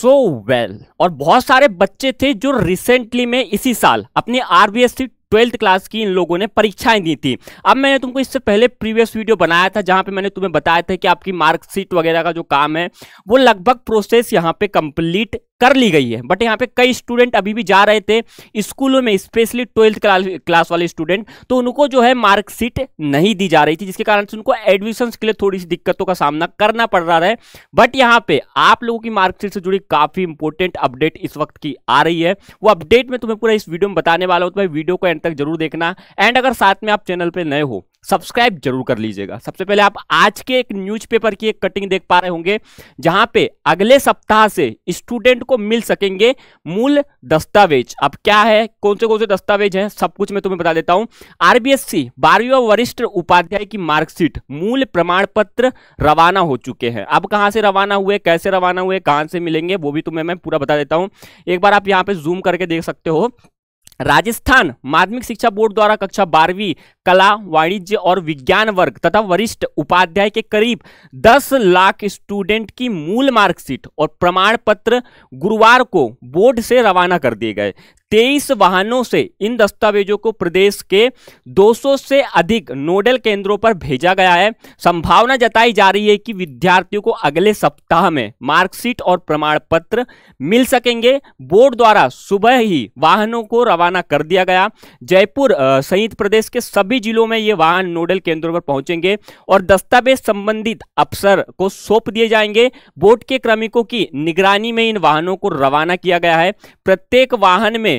सो so well well. और बहुत सारे बच्चे थे जो रिसेंटली में इसी साल अपनी आरबीएससी ट्वेल्थ क्लास की इन लोगों ने परीक्षाएं दी थी अब मैंने तुमको इससे पहले प्रीवियस वीडियो बनाया था जहां पे मैंने तुम्हें बताया था कि आपकी मार्कशीट वगैरह का जो काम है वो लगभग प्रोसेस यहाँ पे कंप्लीट कर ली गई है बट यहाँ पे कई स्टूडेंट अभी भी जा रहे थे स्कूलों में स्पेशली ट्वेल्थ क्लास वाले स्टूडेंट तो उनको जो है मार्कशीट नहीं दी जा रही थी जिसके कारण से उनको एडमिशन के लिए थोड़ी सी दिक्कतों का सामना करना पड़ रहा है बट यहाँ पे आप लोगों की मार्कशीट से जुड़ी काफी इंपॉर्टेंट अपडेट इस वक्त की आ रही है वो अपडेट में तुम्हें पूरा इस वीडियो में बताने वाला हूँ तो भाई वीडियो को एंड तक जरूर देखना एंड अगर साथ में आप चैनल पे नए हो सब्सक्राइब जरूर कर लीजिएगा सबसे पहले आप आज के एक न्यूज़पेपर की एक कटिंग देख पा रहे होंगे जहां पे अगले सप्ताह से स्टूडेंट को मिल सकेंगे मूल दस्तावेज अब क्या है कौन से कौन से दस्तावेज हैं सब कुछ मैं तुम्हें बता देता हूं आरबीएससी बारहवीं वरिष्ठ उपाध्याय की मार्कशीट मूल प्रमाण पत्र रवाना हो चुके हैं अब कहाँ से रवाना हुए कैसे रवाना हुए कहाँ से मिलेंगे वो भी तुम्हें मैं पूरा बता देता हूँ एक बार आप यहाँ पर जूम करके देख सकते हो राजस्थान माध्यमिक शिक्षा बोर्ड द्वारा कक्षा बारहवीं कला वाणिज्य और विज्ञान वर्ग तथा वरिष्ठ उपाध्याय के करीब 10 लाख स्टूडेंट की मूल मार्कशीट और प्रमाण पत्र गुरुवार को बोर्ड से रवाना कर दिए गए तेईस वाहनों से इन दस्तावेजों को प्रदेश के 200 से अधिक नोडल केंद्रों पर भेजा गया है संभावना जताई जा रही है कि विद्यार्थियों को अगले सप्ताह में मार्कशीट और प्रमाण पत्र मिल सकेंगे बोर्ड द्वारा सुबह ही वाहनों को रवाना कर दिया गया जयपुर सहित प्रदेश के सभी जिलों में ये वाहन नोडल केंद्रों पर पहुंचेंगे और दस्तावेज संबंधित अफसर को सौंप दिए जाएंगे बोर्ड के क्रमिकों की निगरानी में इन वाहनों को रवाना किया गया है प्रत्येक वाहन में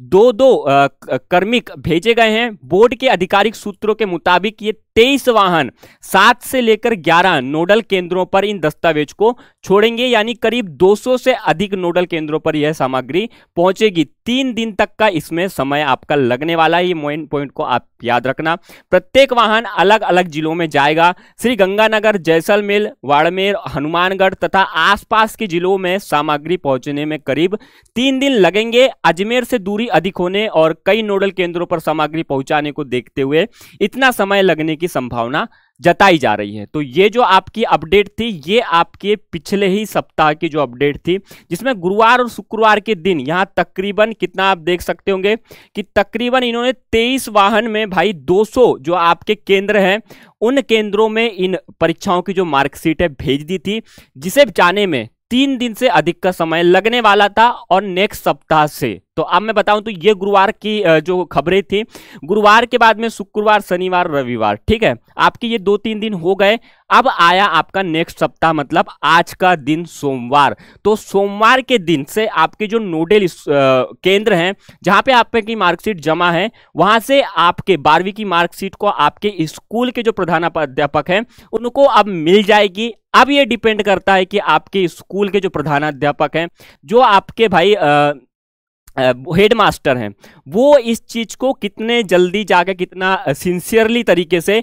दो दो कर्मिक भेजे गए हैं बोर्ड के आधिकारिक सूत्रों के मुताबिक ये तेईस वाहन सात से लेकर ग्यारह नोडल केंद्रों पर इन दस्तावेज को छोड़ेंगे यानी करीब 200 से अधिक नोडल केंद्रों पर यह सामग्री पहुंचेगी तीन दिन तक का इसमें समय आपका लगने वाला है ये पॉइंट को आप याद रखना प्रत्येक वाहन अलग अलग जिलों में जाएगा श्री गंगानगर जैसलमेर वाड़मेर हनुमानगढ़ तथा आसपास के जिलों में सामग्री पहुंचने में करीब तीन दिन लगेंगे अजमेर से दूरी अधिक होने और कई नोडल केंद्रों पर सामग्री पहुंचाने को देखते हुए इतना समय लगने की संभावना जताई जा रही है तो ये जो आपकी अपडेट थी ये आपके पिछले ही सप्ताह की जो अपडेट थी जिसमें गुरुवार और शुक्रवार के दिन यहाँ तकरीबन कितना आप देख सकते होंगे कि तकरीबन इन्होंने 23 वाहन में भाई 200 जो आपके केंद्र हैं उन केंद्रों में इन परीक्षाओं की जो मार्कशीट है भेज दी थी जिसे जाने में तीन दिन से अधिक का समय लगने वाला था और नेक्स्ट सप्ताह से तो अब मैं बताऊं तो ये गुरुवार की जो खबरें थी गुरुवार के बाद में शुक्रवार शनिवार रविवार ठीक है आपके ये दो तीन दिन हो गए अब आया आपका नेक्स्ट सप्ताह मतलब आज का दिन सोमवार तो सोमवार के दिन से आपके जो नोडल केंद्र हैं जहां पे आपकी मार्कशीट जमा है वहां से आपके बारहवीं की मार्कशीट को आपके स्कूल के जो प्रधानाध्यापक हैं उनको अब मिल जाएगी अब ये डिपेंड करता है कि आपके स्कूल के जो प्रधानाध्यापक हैं जो आपके भाई आ, हेड मास्टर हैं वो इस चीज़ को कितने जल्दी जाकर कितना सिंसियरली तरीके से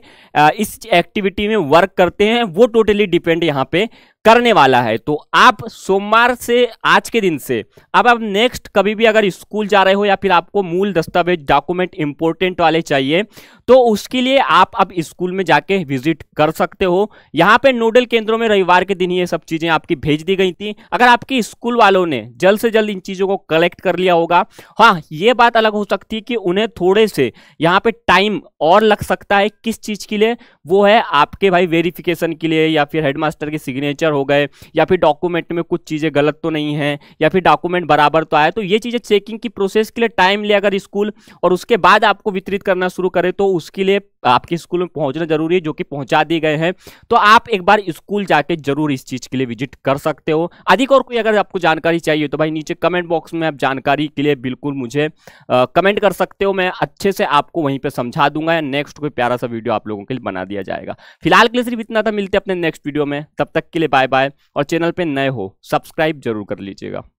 इस एक्टिविटी में वर्क करते हैं वो टोटली डिपेंड यहाँ पे करने वाला है तो आप सोमवार से आज के दिन से अब आप नेक्स्ट कभी भी अगर स्कूल जा रहे हो या फिर आपको मूल दस्तावेज डॉक्यूमेंट इंपोर्टेंट वाले चाहिए तो उसके लिए आप अब स्कूल में जाके विजिट कर सकते हो यहाँ पे नोडल केंद्रों में रविवार के दिन ये सब चीज़ें आपकी भेज दी गई थी अगर आपके स्कूल वालों ने जल्द से जल्द इन चीज़ों को कलेक्ट कर लिया होगा हाँ ये बात अलग हो सकती है कि उन्हें थोड़े से यहाँ पे टाइम और लग सकता है किस चीज़ के लिए वो है आपके भाई वेरिफिकेशन के लिए या फिर हेडमास्टर के सिग्नेचर हो गए या फिर डॉक्यूमेंट में कुछ चीज़ें गलत तो नहीं है या फिर डॉक्यूमेंट बराबर तो आया तो ये चीज़ें चेकिंग की प्रोसेस के लिए टाइम ले अगर स्कूल और उसके बाद आपको वितरित करना शुरू करे तो उसके लिए आपके स्कूल में पहुंचना जरूरी है जो कि पहुंचा दिए गए हैं तो आप एक बार स्कूल जाके जरूर इस चीज़ के लिए विजिट कर सकते हो अधिक और कोई अगर आपको जानकारी चाहिए तो भाई नीचे कमेंट बॉक्स में आप जानकारी के लिए बिल्कुल मुझे आ, कमेंट कर सकते हो मैं अच्छे से आपको वहीं पर समझा दूंगा नेक्स्ट कोई प्यारा सा वीडियो आप लोगों के लिए बना दिया दिया जाएगा फिलहाल के लिए सिर्फ इतना था मिलते अपने नेक्स्ट वीडियो में तब तक के लिए बाय बाय और चैनल पर नए हो सब्सक्राइब जरूर कर लीजिएगा